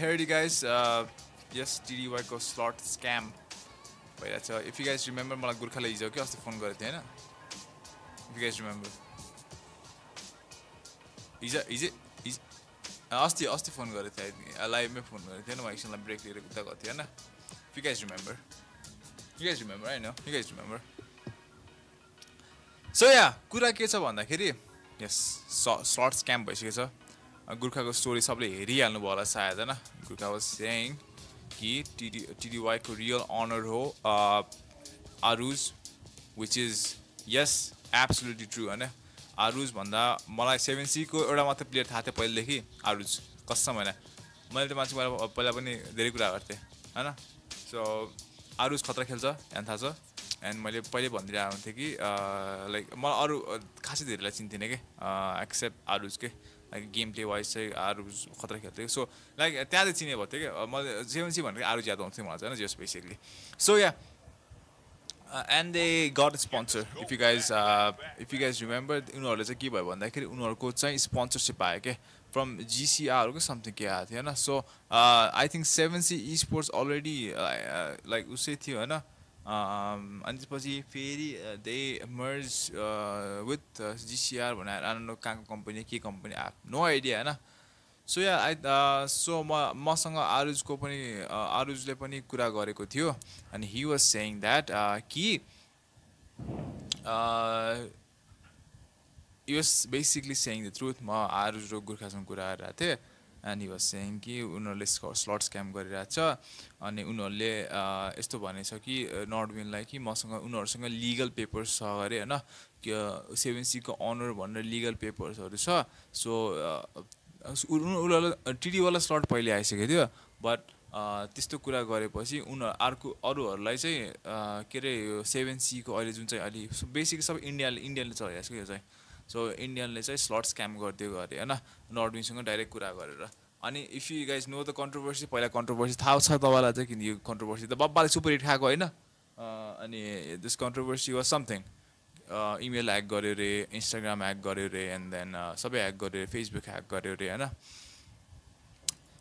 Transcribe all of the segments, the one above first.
here it is, guys. Uh, yes, TDY को slot scam. भइरहेको छ इफ यु गाइज रिमेम्बर मलाई गोर्खाले हिजो कि अस्ति फोन गरेको थिएँ होइन इफ यु गाइज रिमेम्बर हिजो हिजो हिज अस्ति अस्ति फोन गरेको थिएँ लाइभमै फोन गरेको थिएँ म एकछिनलाई ब्रेक लिएर कुद्दा गएको थिएँ होइन you guys remember you guys remember होइन you guys remember so yeah कुरा के छ भन्दाखेरि यस सर्ट स्क्याम्प भइसकेको छ गुर्खाको स्टोरी सबले हेरिहाल्नु भयो होला सायद होइन गुर्खा वाज सेङ कि टिडी टिडिवाईको रियल अनर हो आरुज which is yes absolutely true होइन आरुज भन्दा मलाई सेभेन सीको एउटा मात्रै प्लेयर थाहा थियो पहिलेदेखि आरुज कसम होइन मैले त्यो मान्छे मलाई पहिला पनि धेरै कुरा गर्थेँ होइन सो आरुज खतरा खेल्छ यहाँ थाहा छ एन्ड मैले पहिल्यै भनिदिरहेको हुन्थेँ कि लाइक मलाई अरू खासै धेरैलाई चिन्थिनँ कि एक्सेप्ट आरुज के लाइक गेम प्ले वाइज चाहिँ आरुज खतरा खेल्थ्यो सो लाइक त्यहाँ चाहिँ चिने भएको थियो कि मैले जेएमसी भनेको आरुज याद आउँथ्यो मलाई चाहिँ होइन जस basically so yeah and they got sponsor if you guys if you guys remember उनीहरूले चाहिँ के भयो भन्दाखेरि उनीहरूको चाहिँ स्पोन्सरसिप पायो क्या फ्रम जिसिआरको समथिङ के आएको थियो होइन so I think seven C sports already like उसै थियो होइन अनि त्यसपछि फेरि दे मर्ज विथ जिसिआर भनेर आनन्द कहाँको कम्पनी के कम्पनी नो आइडिया होइन सो या आई सो म मसँग आरुजको पनि आरुजले पनि कुरा गरेको थियो अनि हि वाज सेङ द्याट कि yes basically said the truth म आरुज र गोर्खासँग कुरा गरिरहेको थिएँ एन्ड युवाज सेङ कि उनीहरूले स्लट स्क्याम गरिरहेछ अनि उनीहरूले यस्तो भनेछ कि नर्डविनलाई कि मसँग उनीहरूसँग लिगल पेपर्स छ अरे होइन सेभेन सीको अनर भनेर लिगल पेपर्सहरू छ सो उनीहरूलाई टिडीवाला स्लट पहिले आइसकेको थियो बट त्यस्तो कुरा गरेपछि उनीहरू अर्को अरूहरूलाई चाहिँ के अरे यो सेभेन सीको अहिले जुन चाहिँ अलि बेसिक सब इन्डियाले इन्डियाले चलाइरहेको छ यो चाहिँ सो इन्डियनले चाहिँ स्लट स्क्याम गरिदियो अरे होइन नर्डविनसँग डाइरेक्ट कुरा गरेर अनि if you guys know the controversy पहिला कन्ट्रोभर्सी थाहा छ तपाईँलाई चाहिँ किन यो कन्ट्रोभर्सी त बब्बाले सुपर हिट खाएको होइन अनि this controversy was something email hack गऱ्यो अरे इन्स्टाग्राम ह्याक गऱ्यो अरे एन्ड देन सबै ह्याक गऱ्यो अरे फेसबुक ह्याक गऱ्यो अरे होइन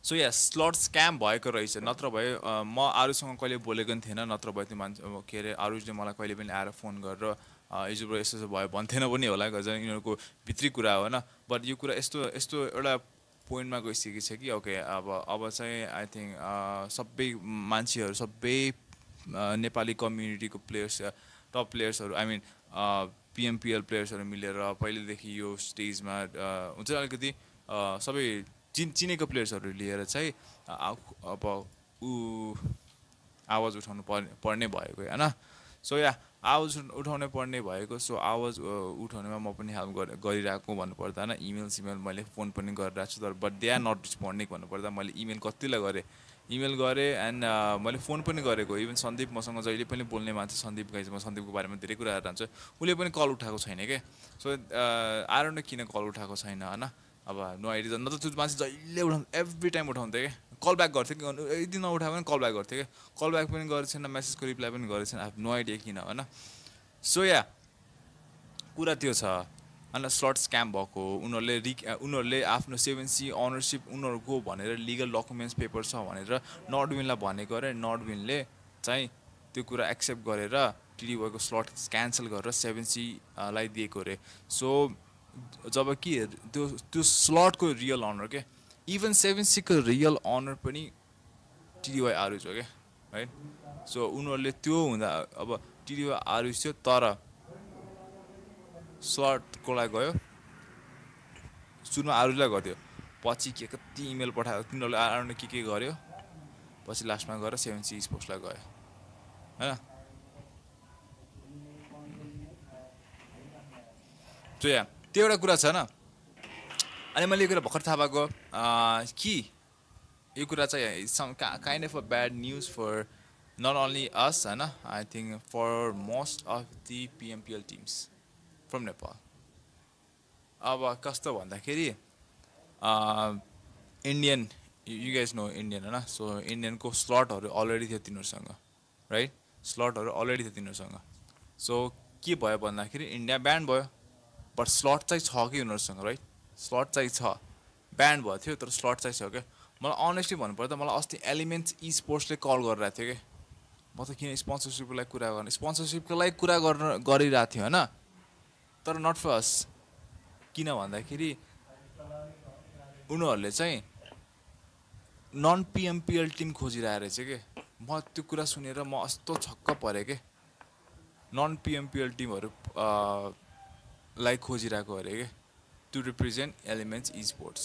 सो या स्लट स्क्याम भएको रहेछ नत्र भए म आरुसँग कहिले बोलेको पनि थिएन नत्र भए त्यो मान्छे के अरे आरुजले मलाई कहिले पनि आएर फोन गरेर हिजो यस्तो यस्तो भयो भन्थेन पनि होला झन् यिनीहरूको भित्री कुरा हो होइन बट यो कुरा यस्तो यस्तो एउटा पोइन्टमा गइसकेको छ कि ओके अब अब चाहिँ आई थिङ्क सबै मान्छेहरू सबै नेपाली कम्युनिटीको प्लेयर्स टप प्लेयर्सहरू आई मिन पिएमपिएल प्लेयर्सहरू मिलेर पहिलेदेखि यो स्टेजमा हुन्छ अलिकति सबै चिन चिनेको प्लेयर्सहरू लिएर चाहिँ अब ऊ आवाज उठाउनु पर्ने पर्ने भएको होइन सो या आवाज उठाउनै पर्ने भएको सो आवाज उठाउनेमा म पनि हेल्प गर गरिरहेको भन्नुपर्दा होइन इमेल सिमेल मैले फोन पनि गरिरहेको छु तर but they are not responding भन्नुपर्दा मैले इमेल कतिलाई गरेँ इमेल गरेँ एन्ड मैले फोन पनि गरेको इभन सन्दीप मसँग जहिले पनि बोल्ने मान्छे सन्दीप गाइज म सन्दीपको बारेमा धेरै कुराहरू जान्छु उसले पनि कल उठाएको छैन क्या सो आएर किन कल उठाएको छैन होइन अब नो आइडिया न त त्यो मान्छे जहिले उठाउँ एभ्री टाइम उठाउँथेँ क्या कल ब्याक गर्थ्यो कि यदि नउठायो पनि कल ब्याक गर्थ्यो क्या कल ब्याक पनि गरेको छैन मेसेजको रिप्लाई पनि गरेको छैन आफ्नो नो आइडिया किन होइन सो या कुरा त्यो छ होइन स्लट स्क्याम भएको उनीहरूले रि उनीहरूले आफ्नो सेभेन्सी अनरसिप उनीहरूको भनेर लिगल डकुमेन्ट्स पेपर छ भनेर नर्डविनलाई भनेको अरे नर्डविनले चाहिँ त्यो कुरा एक्सेप्ट गरेर टिडिवाईको स्लट क्यान्सल गरेर सेभेन्सीलाई दिएको अरे सो जब कि त्यो त्यो स्लटको रियल अनर के इभन सेभेन सिकको रियल अनर पनि टिडिवाई आरुज हो क्या है सो उनीहरूले त्यो हुँदा अब टिडिवाई आरुज थियो तर सर्टको गयो सुनमा आरुजलाई गर्थ्यो पछि के कति इमेल पठायो तिनीहरूले आरुले के के गर्यो पछि लास्टमा गएर सेभेन सी स्पोर्ट्सलाई गयो होइन त्यो यहाँ त्यो एउटा कुरा छ होइन अनि मैले यो कुरा भर्खर थाहा पाएको कि यो कुरा चाहिँ some kind of a bad news for not only us होइन I think for most of the PMPL teams from Nepal अब कस्तो भन्दाखेरि Indian you guys know Indian होइन सो इन्डियनको स्लटहरू अलरेडी थियो तिनीहरूसँग राइट स्लटहरू अलरेडी थियो तिनीहरूसँग सो के भयो भन्दाखेरि इन्डिया ब्यान्ड भयो बट स्लट चाहिँ छ कि उनीहरूसँग राइट स्लट चाहिँ छ ब्यान्ड भएको थियो तर स्लट चाहिँ छ क्या मलाई अनेस्टली भन्नु भन्नुपर्दा मलाई अस्ति एलिमेन्ट्स इ स्पोर्ट्सले कल गरिरहेको थियो कि म त किन स्पोन्सरसिपको लागि कुरा गर्ने स्पोन्सरसिपको लागि कुरा गर्न गरिरहेको थियो होइन तर नट फर्स्ट किन भन्दाखेरि उनीहरूले चाहिँ नन पिएमपिएल टिम खोजिरहेको रहेछ कि म त्यो कुरा सुनेर म यस्तो छक्क परेँ कि नन पिएमपिएल टिमहरू लाई खोजिरहेको अरे कि to represent Elements esports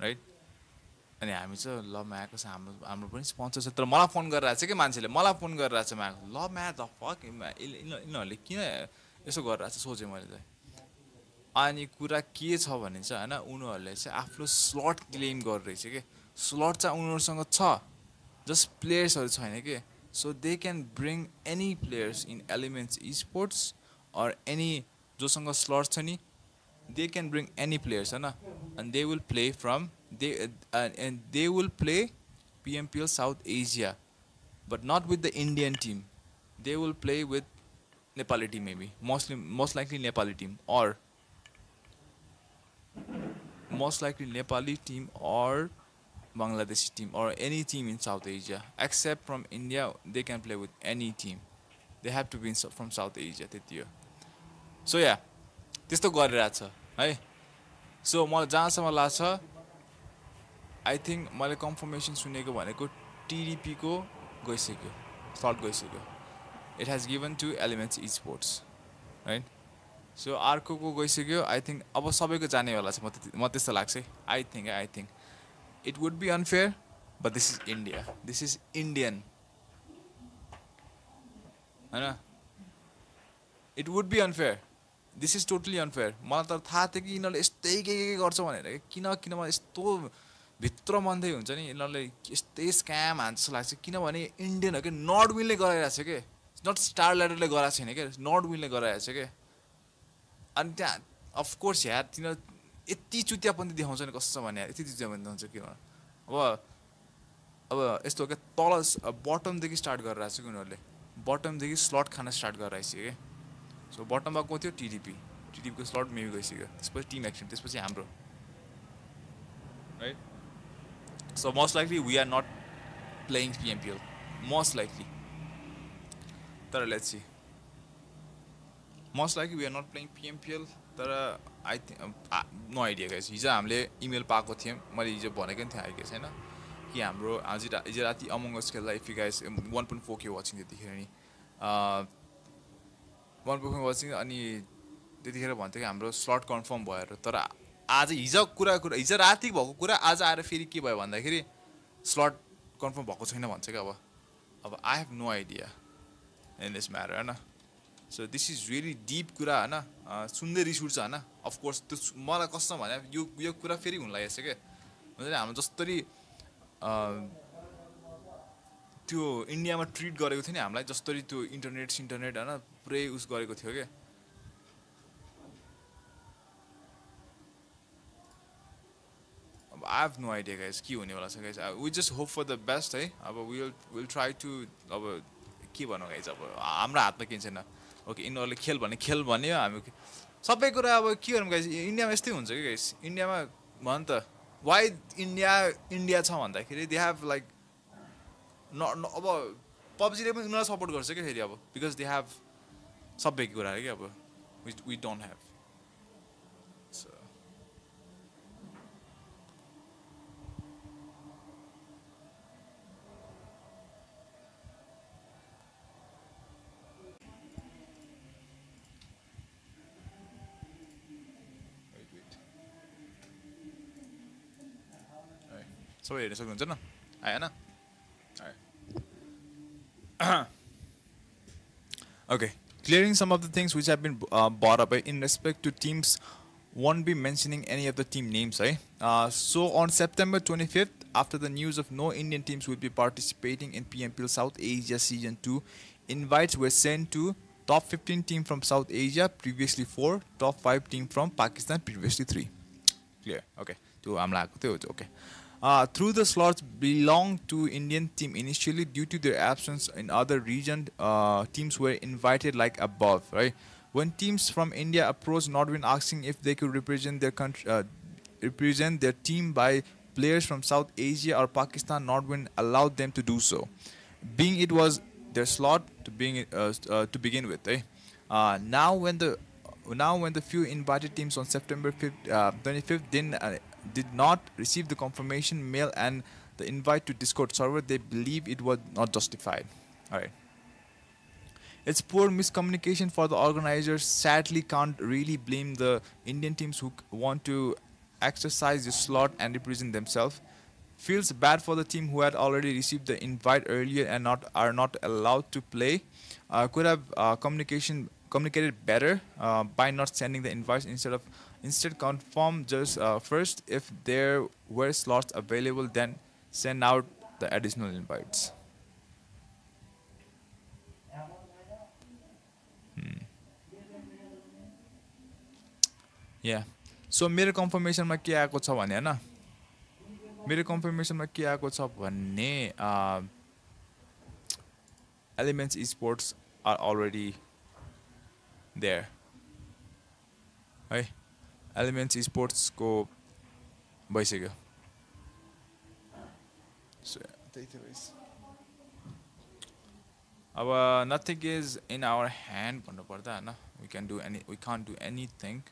right अनि हामी चाहिँ ल म्याको छ हाम्रो हाम्रो पनि स्पोन्सर छ तर मलाई फोन गरिरहेको छ कि मान्छेले मलाई फोन गरिरहेको छ म्याको ल म्या द फक यिनीहरूले किन यसो गरिरहेको छ सोचेँ मैले चाहिँ अनि कुरा के छ भने चाहिँ होइन उनीहरूले चाहिँ आफ्नो स्लट क्लेम गरिरहेछ कि स्लट चाहिँ उनीहरूसँग छ जस्ट प्लेयर्सहरू छैन कि so they can bring any players in Elements esports or जोसँग स्लट छ नि they can bring any players right? and they will play from they uh, and they will play PMPL South Asia but not with the Indian team they will play with Nepali team maybe mostly most likely Nepali team or most likely Nepali team or Bangladeshi team or any team in South Asia except from India they can play with any team they have to be in, from South Asia so yeah त्यस्तो गरिरहेछ है so मलाई जहाँसम्म लाग्छ I think मैले confirmation सुनेको भनेको टिडिपीको गइसक्यो सर्ट गइसक्यो it has given to Elements esports है सो अर्को गइसक्यो आई थिङ्क अब सबैको जानेवाला छ म त्यस्तो लाग्छ है I think I think it would be unfair but this is India this is Indian होइन it would be unfair this is totally unfair मलाई त थाहा थियो कि यिनीहरूले यस्तै के के गर्छ भनेर किन किन किनभने यस्तो भित्र मन्दै हुन्छ नि यिनीहरूले यस्तै स्क्याम हान्छ जस्तो लाग्छ किनभने इन्डियन हो कि नर्थ विनले गराइरहेको छ कि नट स्टार लाइडरले गराएको छैन क्या नर्थ विनले गराइरहेको छ कि अनि त्यहाँ अफकोर्स या तिनीहरू यति पनि देखाउँछ नि कस्तो भने यति पनि देखाउँछ कि अब अब यस्तो हो क्या तल बटमदेखि स्टार्ट गरिरहेको छ कि उनीहरूले बटमदेखि स्लट खान स्टार्ट गरिरहेको छ कि सो बटममा को थियो टिडिपी टिडिपीको स्लट मेबी गइसक्यो त्यसपछि टिम एक्सन त्यसपछि हाम्रो right so most likely we are not playing PMPL most likely तर let's see most likely we are not playing PMPL तर I think no idea guys हिजो हामीले इमेल पाएको थियौँ मैले हिजो भनेको नि थिएँ आइगेस होइन कि हाम्रो आज हिजो राति अमङ्गस खेल्दा if guys one point four के वाचिङ त्यतिखेर नि uh, वनपुखमा बस्यौँ अनि त्यतिखेर भन्थ्यो कि हाम्रो स्लट कन्फर्म भएर तर आज हिजो कुरा कुरा हिजो राति भएको कुरा आज आएर फेरि के भयो भन्दाखेरि स्लट कन्फर्म भएको छैन भन्छ क्या अब अब I have no idea in this matter होइन so this is very deep कुरा होइन सुन्दै रिस उठ्छ होइन अफकोर्स त्यो मलाई कस्तो भने यो यो कुरा फेरि हुन लागेको छ क्या हुन्छ नि हाम्रो जसरी त्यो इन्डियामा ट्रिट गरेको थियो नि हामीलाई जसरी त्यो इन्टरनेट सिन्टरनेट होइन पुरै उस गरेको थियो क्या अब I have no idea guys के हुनेवाला छ guys we just hope for the best है अब विल विल ट्राई टु अब के भनौँ गाइज अब हाम्रो हातमा केही छैन ओके यिनीहरूले खेल भने खेल भन्यो हामी सबै कुरा अब के गरौँ गाइज इन्डियामा यस्तै हुन्छ कि गाइज इन्डियामा भन त वाइ इन्डिया इन्डिया छ भन्दाखेरि दे हेभ लाइक न अब पब्जीले पनि उनीहरूलाई सपोर्ट गर्छ क्या फेरि अब बिकज दे हेभ सबै कुरा कि अब वी डोन्ट हेभ सबै हेर्न सक्नुहुन्छ न आएन okay, clearing some of the things which have been uh, brought up eh, in respect to teams. Won't be mentioning any of the team names, right? Eh? Uh, so on September 25th, after the news of no Indian teams will be participating in PMPL South Asia Season 2, invites were sent to top 15 team from South Asia, previously 4, top 5 team from Pakistan, previously 3. Clear? Okay. 2 I'm like, okay. Uh, through the slots belonged to Indian team initially due to their absence in other region uh, teams were invited like above right when teams from India approached Nordwin asking if they could represent their country uh, represent their team by players from South Asia or Pakistan Nordwin allowed them to do so being it was their slot to being uh, uh, to begin with eh? Uh, now when the now when the few invited teams on September 5th, 25th didn't did not receive the confirmation mail and the invite to Discord server, they believe it was not justified. All right. It's poor miscommunication for the organizers. Sadly, can't really blame the Indian teams who want to exercise this slot and represent themselves. Feels bad for the team who had already received the invite earlier and not are not allowed to play. Uh, could have uh, communication communicated better uh, by not sending the invites instead of instead confirm just uh, first if there were slots available then send out the additional invites hmm. yeah so मेरो confirmation के आएको छ भने होइन मेरो कन्फर्मेसनमा के आएको छ भन्ने Elements esports are already. There है एलिमेन्ट्स स्पोर्ट्सको भइसक्यो अब nothing is in our hand भन्नुपर्दा होइन we can do any we can do anything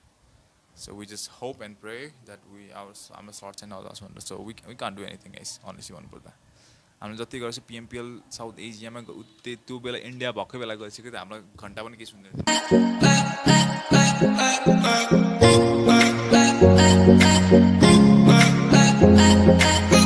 so we just hope and pray that we our हाम्रो सर्ट्स एन्ड अदर्स भनेर so we we can do anything as honestly भन्नुपर्दा हामीले जति गर्छ PMPL south एसियामा त्यही त्यो बेला इन्डिया भएकै बेला गइसक्यो त हाम्रो घन्टा पनि केही सुन्दैन